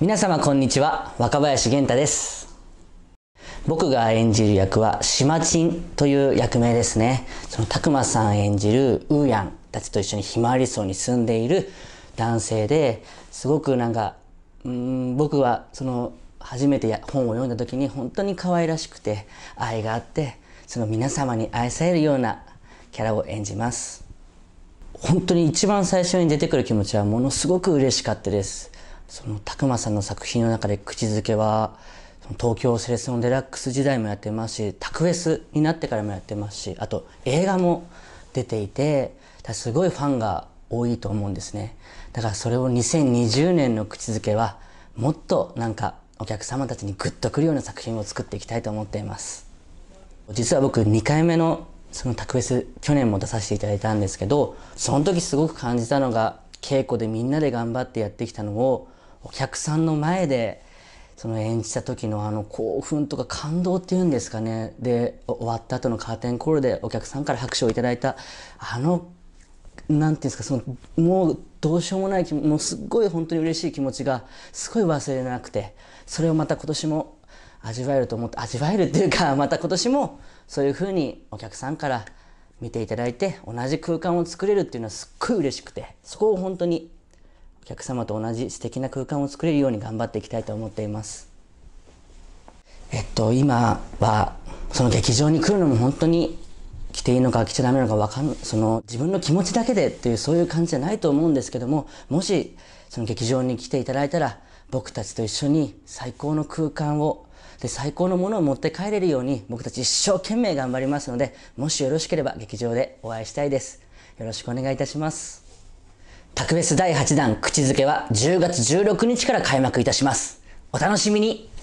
皆様こんにちは若林源太です僕が演じる役はシマチンという役名ですねそのたくまさん演じるウーヤンたちと一緒にひまわり荘に住んでいる男性ですごくなんかうん僕はその初めて本を読んだ時に本当に可愛らしくて愛があってその皆様に愛されるようなキャラを演じます本当に一番最初に出てくる気持ちはものすごく嬉しかったですその拓磨さんの作品の中で口づけは東京セレッソのデラックス時代もやってますしタクエスになってからもやってますしあと映画も出ていてすごいファンが多いと思うんですねだからそれを2020年の口づけはもっとなんかお客様たちにグッとくるような作品を作っていきたいと思っています実は僕2回目のそのタクス去年も出させていただいたんですけどその時すごく感じたのが稽古でみんなで頑張ってやってきたのをお客さんの前でその演じた時のあの興奮とか感動っていうんですかねで終わった後のカーテンコールでお客さんから拍手をいただいたあの何て言うんですかそのもうどうしようもないもうすっごい本当に嬉しい気持ちがすごい忘れなくてそれをまた今年も味わえると思って味わえるっていうかまた今年もそういうふうにお客さんから見ていただいて同じ空間を作れるっていうのはすっごい嬉しくてそこを本当にお客様と同じ素敵な空間を作れるように頑張っていきたいと思っていますえっと今はその劇場に来るのも本当に来ていいのか来ちゃダメなのかわかんその自分の気持ちだけでっていうそういう感じじゃないと思うんですけどももしその劇場に来ていただいたら僕たちと一緒に最高の空間をで最高のものを持って帰れるように僕たち一生懸命頑張りますのでもしよろしければ劇場でお会いしたいですよろしくお願いいたします特別第8弾口づけは10月16日から開幕いたしますお楽しみに